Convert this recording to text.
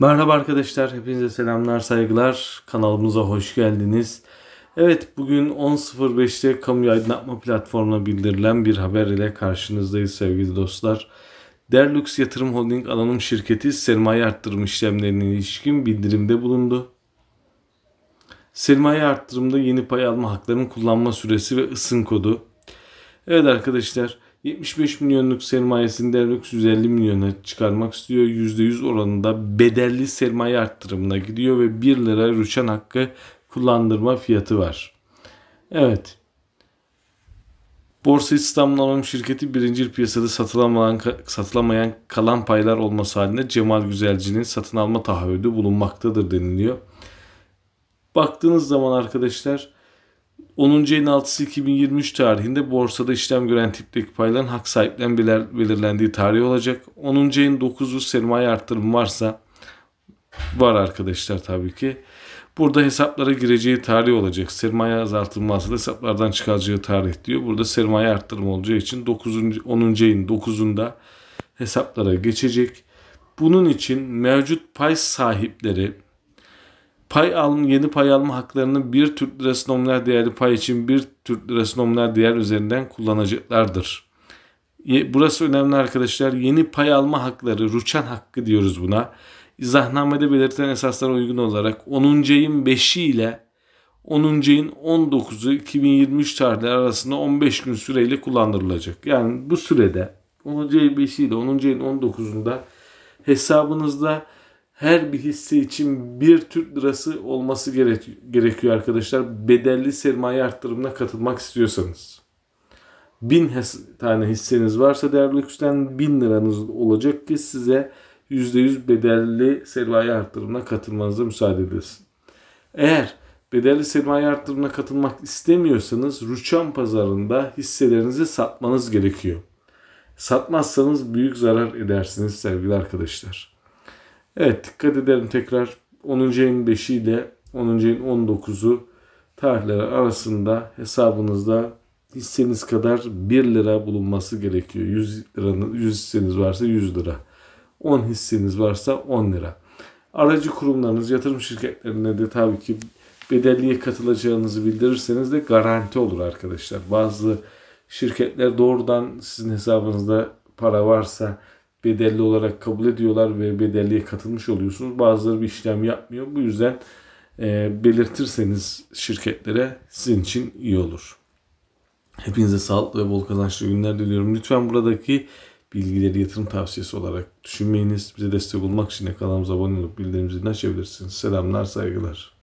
Merhaba arkadaşlar, hepinize selamlar, saygılar. Kanalımıza hoş geldiniz. Evet, bugün 10.05'te Kamu Aydınlatma Platformu'na bildirilen bir haber ile karşınızdayız sevgili dostlar. Derlux Yatırım Holding Anonim Şirketi sermaye arttırım işlemlerine ilişkin bildirimde bulundu. Sermaye arttırımda yeni pay alma haklarının kullanma süresi ve ısın kodu. Evet arkadaşlar, 75 milyonluk sermayesini devlet milyona çıkarmak istiyor. %100 oranında bedelli sermaye arttırımına gidiyor ve 1 lira rüşan hakkı kullandırma fiyatı var. Evet. Borsa İstanbul Anonim Şirketi birinci piyasada satılamayan, satılamayan kalan paylar olması halinde Cemal Güzelci'nin satın alma taahhüdü bulunmaktadır deniliyor. Baktığınız zaman arkadaşlar 10. ayın 6'sı 2023 tarihinde borsada işlem gören tipteki payların hak sahiplerinin belirlendiği tarih olacak. 10. ayın 9'u sermaye arttırımı varsa var arkadaşlar tabii ki. Burada hesaplara gireceği tarih olacak. Sermaye azaltılması da hesaplardan çıkaracağı tarih diyor. Burada sermaye arttırma olacağı için 9. 10. ayın 9'unda hesaplara geçecek. Bunun için mevcut pay sahipleri pay alım, yeni pay alma haklarını bir Türk lirası nominal değerli pay için bir Türk lirası nominal değer üzerinden kullanacaklardır. Burası önemli arkadaşlar. Yeni pay alma hakları, ruçan hakkı diyoruz buna. İzahnamede belirtilen esaslara uygun olarak 10. ayın 5'i ile 10. ayın 19'u 2023 tarihleri arasında 15 gün süreyle kullandırılacak. Yani bu sürede 10. ayın 5'i ile 10. ayın 19'unda hesabınızda her bir hisse için 1 Türk lirası olması gerekiyor arkadaşlar. Bedelli sermaye arttırımına katılmak istiyorsanız. 1000 tane hisseniz varsa değerli üstten 1000 liranız olacak ki size %100 bedelli sermaye arttırımına katılmanıza müsaade edilsin. Eğer bedelli sermaye arttırımına katılmak istemiyorsanız rüçhan pazarında hisselerinizi satmanız gerekiyor. Satmazsanız büyük zarar edersiniz sevgili arkadaşlar. Evet dikkat edelim tekrar 10. ayın 5'i ile 10. ayın 19'u tarihleri arasında hesabınızda hisseniz kadar 1 lira bulunması gerekiyor. 100 liranın 100 hisseniz varsa 100 lira. 10 hisseniz varsa 10 lira. Aracı kurumlarınız, yatırım şirketlerine de tabii ki bedelliye katılacağınızı bildirirseniz de garanti olur arkadaşlar. Bazı şirketler doğrudan sizin hesabınızda para varsa bedelli olarak kabul ediyorlar ve bedelliye katılmış oluyorsunuz. Bazıları bir işlem yapmıyor. Bu yüzden e, belirtirseniz şirketlere sizin için iyi olur. Hepinize sağlık ve bol kazançlı günler diliyorum. Lütfen buradaki bilgileri yatırım tavsiyesi olarak düşünmeyiniz. Bize destek olmak için kanalımıza abone olup bildirim açabilirsiniz. Selamlar, saygılar.